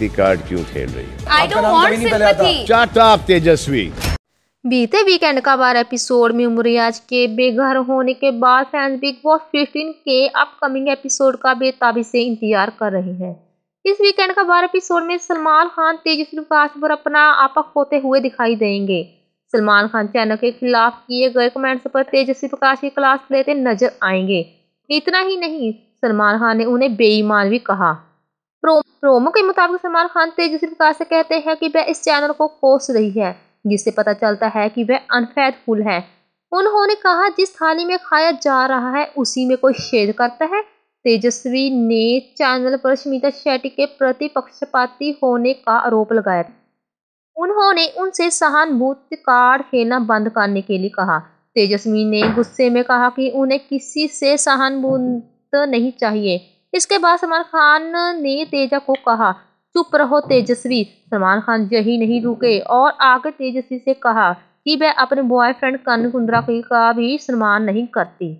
sympathy card क्यों खेल रही है टाटा आप तेजस्वी बीते वीकेंड का बार एपिसोड में उमरियाज के बेघर होने के बाद फैंस बिग बॉस 15 के अपकमिंग एपिसोड का बेताबी से इंतजार कर रहे हैं इस वीकेंड का बार एपिसोड में सलमान खान तेजस्वी प्रकाश पर अपना आपक होते हुए दिखाई देंगे सलमान खान चैनल के खिलाफ किए गए कमेंट्स पर तेजस्वी प्रकाश की क्लास लेते नजर आएंगे इतना ही नहीं सलमान खान ने उन्हें बेईमान भी कहा प्रोमो के मुताबिक सलमान खान तेजस्वी प्रकाश से कहते हैं कि वह इस चैनल को कोस रही है जिससे पता चलता है कि वह अनफैथफुल है उन्होंने कहा जिस थाली में खाया जा रहा है उसी में कोई शेयर करता है तेजस्वी ने चैनल पर स्मिता शेट्टी के प्रति पक्षपाती होने का आरोप लगाया उन्होंने उनसे सहानुभूति कार्ड खेलना बंद करने के लिए कहा तेजस्वी ने गुस्से में कहा कि उन्हें किसी से सहानुभूत नहीं चाहिए इसके बाद सलमान खान ने तेजा को कहा चुप रहो तेजस्वी सलमान खान यही नहीं रुके और आगे तेजस्वी से कहा कि वह अपने बॉयफ्रेंड कन कुंद्रा का भी सम्मान नहीं करती